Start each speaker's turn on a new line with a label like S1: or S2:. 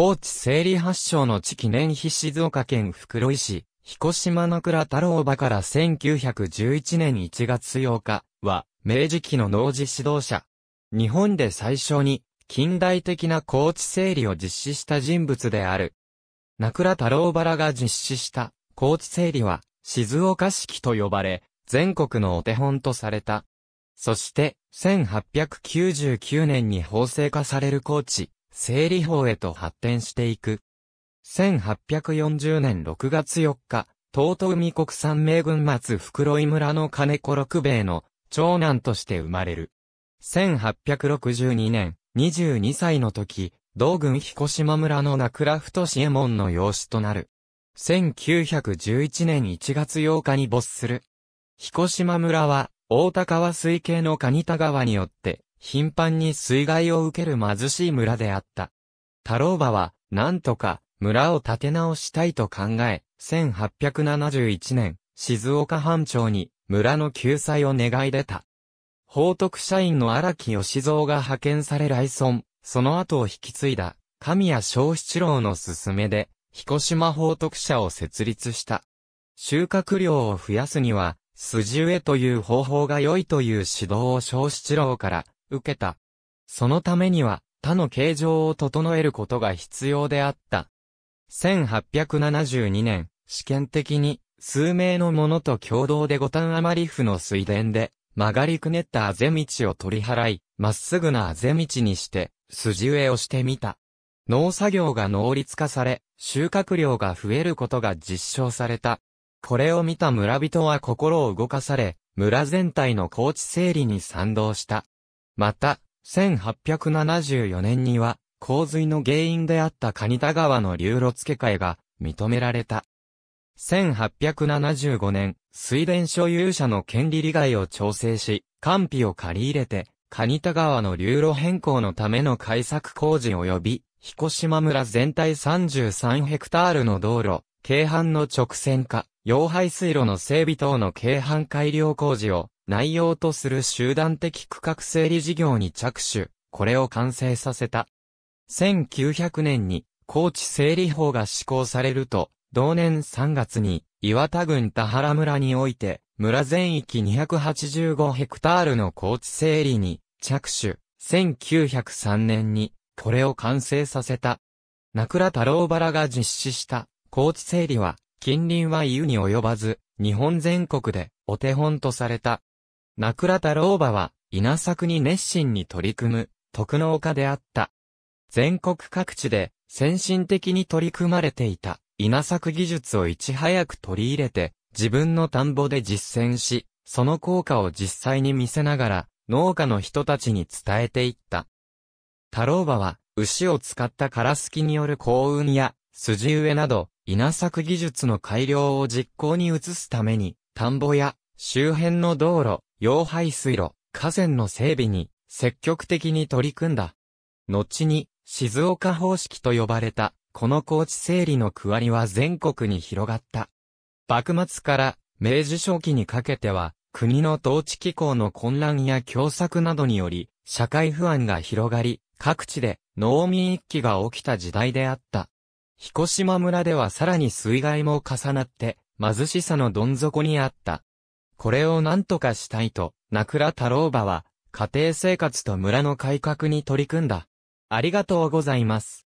S1: 高知生理発祥の地記念碑静岡県袋井市、彦島の倉太郎場から1911年1月8日は、明治期の農事指導者。日本で最初に、近代的な高知整理を実施した人物である。倉太郎原が実施した高知整理は静岡式と呼ばれ、全国のお手本とされた。そして、1899年に法制化される高知整理法へと発展していく。1840年6月4日、東都海国産名軍松袋井村の金子六兵衛の長男として生まれる。1862年、22歳の時、同軍彦島村の名倉太志右衛門の養子となる。1911年1月8日に没する。彦島村は、大高は水系の蟹田川によって、頻繁に水害を受ける貧しい村であった。太郎馬は、なんとか、村を建て直したいと考え、1871年、静岡藩庁に、村の救済を願い出た。報徳社員の荒木義蔵が派遣され来村、その後を引き継いだ、神谷小七郎の勧めで、彦島報徳社を設立した。収穫量を増やすには、筋植えという方法が良いという指導を小七郎から受けた。そのためには、他の形状を整えることが必要であった。1872年、試験的に、数名の者と共同で五反余り府の水田で、曲がりくねったあぜ道を取り払い、まっすぐなあぜ道にして、筋植えをしてみた。農作業が能率化され、収穫量が増えることが実証された。これを見た村人は心を動かされ、村全体の高地整理に賛同した。また、1874年には、洪水の原因であった蟹田川の流路付け替えが認められた。1875年、水田所有者の権利利害を調整し、官費を借り入れて、蟹田川の流路変更のための改作工事及び、彦島村全体33ヘクタールの道路、京阪の直線化、溶排水路の整備等の京阪改良工事を内容とする集団的区画整理事業に着手、これを完成させた。1900年に高知整理法が施行されると、同年3月に岩田郡田原村において、村全域285ヘクタールの高知整理に着手、1903年にこれを完成させた。名倉太郎原が実施した高知整理は、近隣は湯に及ばず、日本全国でお手本とされた。名太郎馬は、稲作に熱心に取り組む、徳農家であった。全国各地で、先進的に取り組まれていた、稲作技術をいち早く取り入れて、自分の田んぼで実践し、その効果を実際に見せながら、農家の人たちに伝えていった。太郎馬は、牛を使った殻すきによる幸運や、筋植えなど、稲作技術の改良を実行に移すために、田んぼや周辺の道路、洋排水路、河川の整備に積極的に取り組んだ。後に、静岡方式と呼ばれた、この高地整理の区割りは全国に広がった。幕末から明治初期にかけては、国の統治機構の混乱や凶作などにより、社会不安が広がり、各地で農民一揆が起きた時代であった。彦島村ではさらに水害も重なって、貧しさのどん底にあった。これを何とかしたいと、名倉太郎馬は、家庭生活と村の改革に取り組んだ。ありがとうございます。